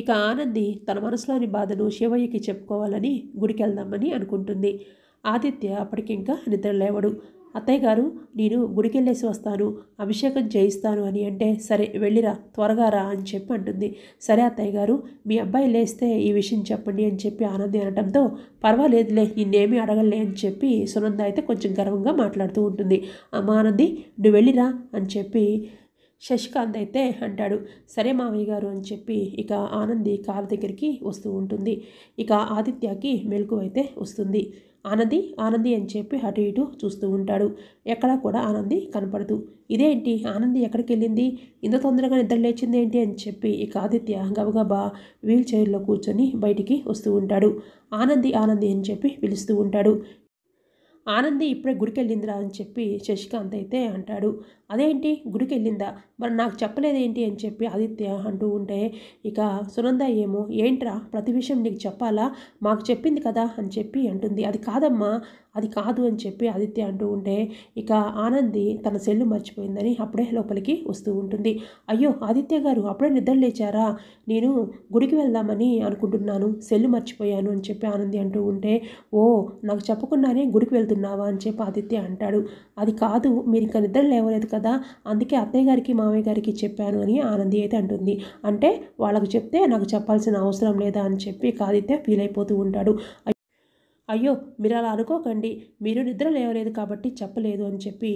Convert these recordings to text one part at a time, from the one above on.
ఇక ఆనంది తన మనసులోని బాధను శివయ్యకి చెప్పుకోవాలని గుడికెళ్దామని అనుకుంటుంది ఆదిత్య అప్పటికింకా నిద్రలేవడు అత్తయ్య గారు నేను గుడికెళ్ళేసి వస్తాను అభిషేకం చేయిస్తాను అని అంటే సరే వెళ్ళిరా త్వరగా రా అని చెప్పి అంటుంది సరే అత్తయ్య గారు మీ అబ్బాయి లేస్తే ఈ విషయం చెప్పండి అని చెప్పి ఆనంది అనడంతో పర్వాలేదులే నిన్నేమీ అడగలే అని చెప్పి సునంద అయితే కొంచెం గర్వంగా మాట్లాడుతూ ఉంటుంది అమ్మ ఆనంది నువ్వు వెళ్ళిరా అని చెప్పి శశికాంత్ అయితే అంటాడు సరే మావయ్య గారు అని చెప్పి ఇక ఆనంది కాళ్ళ దగ్గరికి వస్తూ ఉంటుంది ఇక ఆదిత్యకి మెలకు అయితే వస్తుంది ఆనంది ఆనంది అని చెప్పి అటు ఇటు చూస్తూ ఉంటాడు ఎక్కడా కూడా ఆనంది కనపడదు ఇదేంటి ఆనంది ఎక్కడికి వెళ్ళింది ఇంత తొందరగా నిద్ర లేచింది ఏంటి అని చెప్పి ఇక ఆదిత్య గబగబా వీల్ చైర్లో కూర్చొని బయటికి వస్తూ ఉంటాడు ఆనంది ఆనంది అని చెప్పి పిలుస్తూ ఉంటాడు ఆనంది ఇప్పుడే గుడికి వెళ్ళిందిరా అని చెప్పి శశికాంత్ అయితే అంటాడు అదేంటి గుడికి వెళ్ళిందా మరి నాకు చెప్పలేదేంటి అని చెప్పి ఆదిత్య అంటూ ఉంటే ఇక సునంద ఏమో ఏంట్రా ప్రతి విషయం నీకు చెప్పాలా మాకు చెప్పింది కదా అని చెప్పి అంటుంది అది కాదమ్మా అది కాదు అని చెప్పి ఆదిత్య అంటూ ఉంటే ఇక ఆనంది తన సెల్లు మర్చిపోయిందని అప్పుడే లోపలికి వస్తూ ఉంటుంది అయ్యో ఆదిత్య గారు అప్పుడే నిద్ర లేచారా నేను గుడికి వెళ్దామని అనుకుంటున్నాను సెల్లు మర్చిపోయాను అని చెప్పి ఆనంది అంటూ ఉంటే ఓ నాకు చెప్పకుండానే గుడికి వెళ్తున్నాను పడుతున్నావా అని చెప్పి ఆదిత్య అంటాడు అది కాదు మీరు ఇంకా నిద్ర లేవలేదు కదా అందుకే అత్తయ్య గారికి మామయ్య గారికి చెప్పాను అని ఆనంది అయితే అంటుంది అంటే వాళ్ళకు చెప్తే నాకు చెప్పాల్సిన అవసరం లేదా అని చెప్పి ఆదిత్య ఫీల్ అయిపోతూ ఉంటాడు అయ్యో మీరు అలా అనుకోకండి మీరు నిద్ర లేవలేదు కాబట్టి చెప్పలేదు అని చెప్పి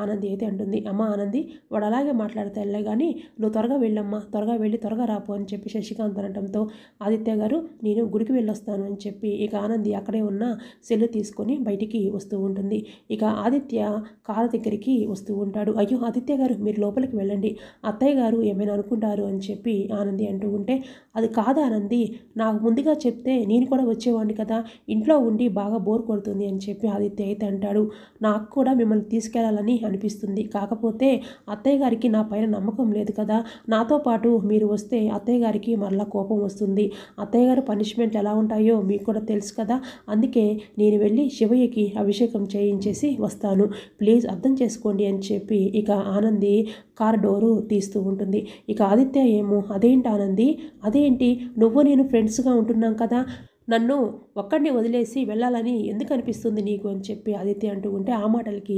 ఆనంది అయితే అంటుంది అమ్మ ఆనంది వాడు అలాగే మాట్లాడితే వెళ్ళే కానీ నువ్వు త్వరగా వెళ్ళమ్మా త్వరగా వెళ్ళి త్వరగా రాపు అని చెప్పి శశికాంత్ అనటంతో ఆదిత్య గారు నేను గుడికి వెళ్ళొస్తాను అని చెప్పి ఇక ఆనంది అక్కడే ఉన్న సెల్లు తీసుకొని బయటికి వస్తూ ఉంటుంది ఇక ఆదిత్య కారు దగ్గరికి వస్తూ ఉంటాడు అయ్యో ఆదిత్య గారు మీరు లోపలికి వెళ్ళండి అత్తయ్య గారు ఏమైనా అనుకుంటారు అని చెప్పి ఆనంది అంటూ ఉంటే అది కాదు ఆనంది నాకు ముందుగా చెప్తే నేను కూడా వచ్చేవాడిని కదా ఇంట్లో ఉండి బాగా బోర్ కొడుతుంది అని చెప్పి ఆదిత్య అయితే అంటాడు నాకు కూడా మిమ్మల్ని తీసుకెళ్లాలని అనిపిస్తుంది కాకపోతే అత్తయ్య గారికి నా పైన నమ్మకం లేదు కదా నాతో పాటు మీరు వస్తే అత్తయ్య గారికి మరలా కోపం వస్తుంది అత్తయ్య గారు పనిష్మెంట్ ఎలా ఉంటాయో మీకు కూడా తెలుసు కదా అందుకే నేను వెళ్ళి శివయ్యకి అభిషేకం చేయించేసి వస్తాను ప్లీజ్ అర్థం చేసుకోండి అని చెప్పి ఇక ఆనంది కార్ డోరు తీస్తూ ఉంటుంది ఇక ఆదిత్య ఏమో అదేంటి ఆనంది అదేంటి నువ్వు నేను ఫ్రెండ్స్గా ఉంటున్నాం కదా నన్ను ఒక్కడిని వదిలేసి వెళ్ళాలని ఎందుకు అనిపిస్తుంది నీకు అని చెప్పి ఆదిత్య అంటూ ఉంటే ఆ మాటలకి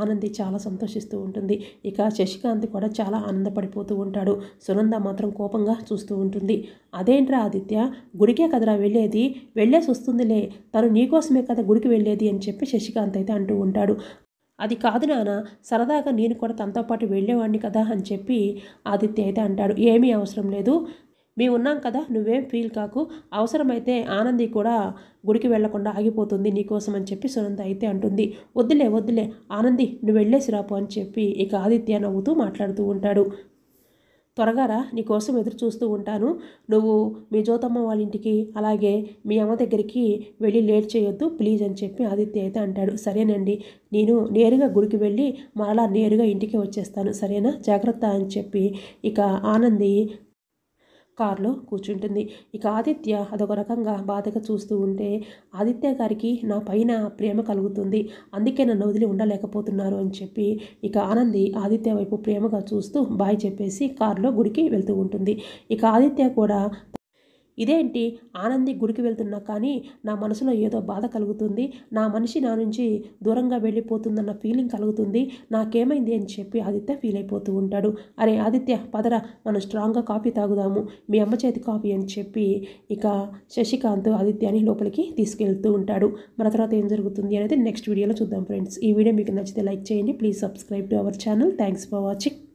ఆనంది చాలా సంతోషిస్తూ ఉంటుంది ఇక శశికాంత్ కూడా చాలా ఆనందపడిపోతూ ఉంటాడు సునంద మాత్రం కోపంగా చూస్తూ ఉంటుంది అదేంట్రా ఆదిత్య గుడికే కదరా వెళ్ళేది వెళ్ళేసి వస్తుందిలే తను నీకోసమే కదా గుడికి వెళ్ళేది అని చెప్పి శశికాంత్ అయితే అంటూ ఉంటాడు అది కాదు నాన్న సరదాగా నేను కూడా తనతో పాటు వెళ్ళేవాడిని కదా అని చెప్పి ఆదిత్య అయితే అంటాడు ఏమీ అవసరం లేదు మేము ఉన్నాం కదా నువ్వేం ఫీల్ కాకు అవసరమైతే ఆనంది కూడా గుడికి వెళ్లకుండా ఆగిపోతుంది నీకోసం అని చెప్పి సునంద అయితే అంటుంది వద్దులే వద్దులే ఆనంది నువ్వు వెళ్ళేసి రాపు అని చెప్పి ఇక ఆదిత్య నవ్వుతూ మాట్లాడుతూ ఉంటాడు త్వరగారా నీకోసం ఎదురు చూస్తూ ఉంటాను నువ్వు మీ జ్యోతమ్మ వాళ్ళ ఇంటికి అలాగే మీ అమ్మ దగ్గరికి వెళ్ళి లేట్ చేయొద్దు ప్లీజ్ అని చెప్పి ఆదిత్య అయితే అంటాడు సరేనండి నేను నేరుగా గుడికి వెళ్ళి మరలా నేరుగా ఇంటికి వచ్చేస్తాను సరేనా జాగ్రత్త అని చెప్పి ఇక ఆనంది కారులో కూర్చుంటుంది ఇక ఆదిత్య అదొక రకంగా బాధగా చూస్తూ ఉంటే ఆదిత్య గారికి నా పైన ప్రేమ కలుగుతుంది అందుకే నన్ను వదిలి ఉండలేకపోతున్నారు అని చెప్పి ఇక ఆనంది ఆదిత్య వైపు ప్రేమగా చూస్తూ బాయ్ చెప్పేసి కారులో గుడికి వెళ్తూ ఉంటుంది ఇక ఆదిత్య కూడా ఇదేంటి ఆనంది గుడికి వెళ్తున్నా కానీ నా మనసులో ఏదో బాధ కలుగుతుంది నా మనిషి నా నుంచి దూరంగా వెళ్ళిపోతుందన్న ఫీలింగ్ కలుగుతుంది నాకేమైంది అని చెప్పి ఆదిత్య ఫీల్ అయిపోతూ ఉంటాడు అరే ఆదిత్య పదర మనం స్ట్రాంగ్గా కాఫీ తాగుదాము మీ అమ్మ చేతి కాఫీ అని చెప్పి ఇక శశికాంత్ ఆదిత్యాన్ని లోపలికి తీసుకెళ్తూ ఉంటాడు మన తర్వాత ఏం జరుగుతుంది అనేది నెక్స్ట్ వీడియోలో చూద్దాం ఫ్రెండ్స్ ఈ వీడియో మీకు నచ్చితే లైక్ చేయండి please subscribe to our channel thanks for watching